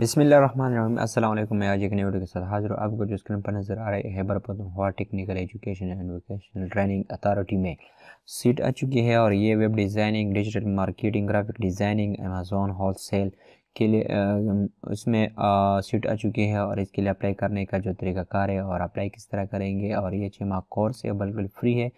बिसमीम मैं आज एक नई वीडियो के साथ हाजिर हूँ आपको जो स्क्रीन पर नज़र आ रही है बरपत हुआ technical education and vocational training authority में सीट आ चुकी है और ये web designing digital marketing graphic designing Amazon wholesale के लिए आ, इसमें सीट आ चुकी है और इसके लिए अप्लाई करने का जो कार है और अप्लाई किस तरह करेंगे और ये छः माह कोर्स है बिल्कुल फ्री है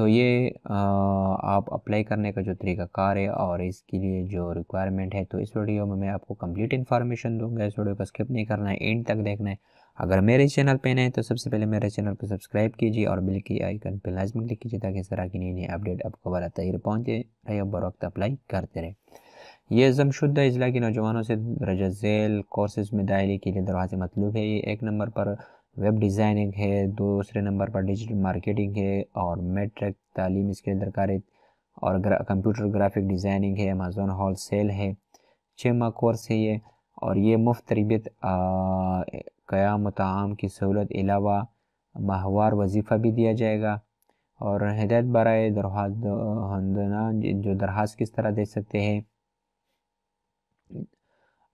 तो ये आप अप्लाई करने का जो तरीकाकार है और इसके लिए जो रिक्वायरमेंट है तो इस वीडियो में मैं आपको कंप्लीट इन्फॉर्मेशन दूंगा इस वीडियो को स्किप नहीं करना है एंड तक देखना है अगर मेरे चैनल पे नए तो सबसे पहले मेरे चैनल को सब्सक्राइब कीजिए और बिल की आइकन पर लाजमी क्लिक कीजिए ताकि इस तरह की नई नई अपडेट आपको बारा तहर पहुँचे रहे बर वक्त अप्लाई करते रहे ये जमशुदा अजला के नौजवानों से रजा कोर्सेज़ में दायरे के लिए दरवाजे मतलूब है ये एक नंबर पर वेब डिज़ाइनिंग है दूसरे नंबर पर डिजिटल मार्केटिंग है और मेट्रिक तालीम इसके दरकार और ग्रा, कंप्यूटर ग्राफिक डिज़ाइनिंग है अमेजोन हॉल सेल है छमा कोर्स है ये और ये मुफ्त तरबियत क़्याम तमाम की सहूलत अलावा माहवार वजीफ़ा भी दिया जाएगा और हदायत बरए दरख्वास्त जो दरहाज़ किस तरह दे सकते हैं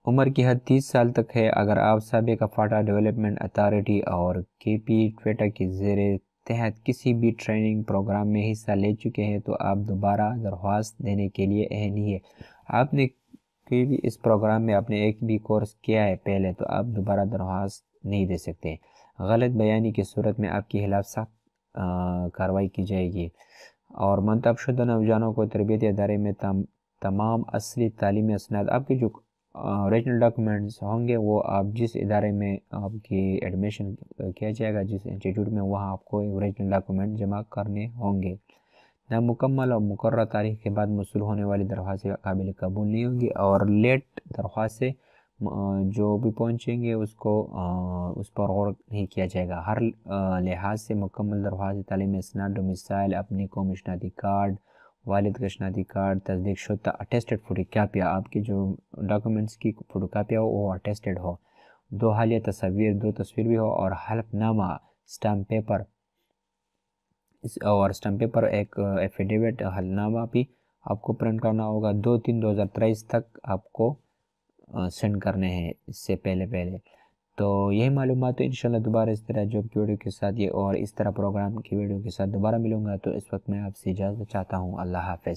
उम्र की हद तीस साल तक है अगर आप सबक फाटा डेवलपमेंट अथॉरिटी और के पी ट्वेटा के जेर तहत किसी भी ट्रेनिंग प्रोग्राम में हिस्सा ले चुके हैं तो आप दोबारा दरख्वास्त देने के लिए अहनी है आपने कोई भी इस प्रोग्राम में आपने एक भी कोर्स किया है पहले तो आप दोबारा दरख्वास्त नहीं दे सकते गलत बयानी की सूरत में आपके खिलाफ सख्त कार्रवाई की जाएगी और मंतब शुदा नौजवानों को तरबियती अदारे में तम, तमाम असली तालीमी असनाद आपके जो ओरिजिनल डॉक्यूमेंट्स होंगे वो आप जिस इदारे में आपकी एडमिशन किया जाएगा जिस इंस्टीट्यूट में वहाँ आपको औरिजिनल डॉक्यूमेंट जमा करने होंगे ना मुकम्मल और मुकर तारीख के बाद मसूल होने वाली दरख्वास्तें काबिल कबूल नहीं होंगी और लेट दरख्वास्तें जो भी पहुँचेंगे उसको उस पर गौर नहीं किया जाएगा हर लिहाज से मुकम्मल दरख्वास्त तालीम स्नान डोमिसाइल अपने कौम कार्ड वालिद का शनाती कार्ड तस्दीक शुदा अटेस्टेड फोटोकापिया आपकी जो डॉक्यूमेंट्स की फोटोकापिया हो वो अटेस्टेड हो दो हालिया तस्वीर दो तस्वीर भी हो और हल्फनामा स्टाम्प पेपर इस और स्टाम्प पेपर एक एफिडेविट हलनामा भी आपको प्रिंट करना होगा दो तीन दो हज़ार तेईस तक आपको सेंड करने हैं इससे पहले पहले तो यही मालूम तो इन दोबारा इस तरह जॉब की वीडियो के साथ ये और इस तरह प्रोग्राम की वीडियो के साथ दोबारा मिलूँगा तो इस वक्त मैं आपसे इजाज़त चाहता हूँ अल्लाह हाफ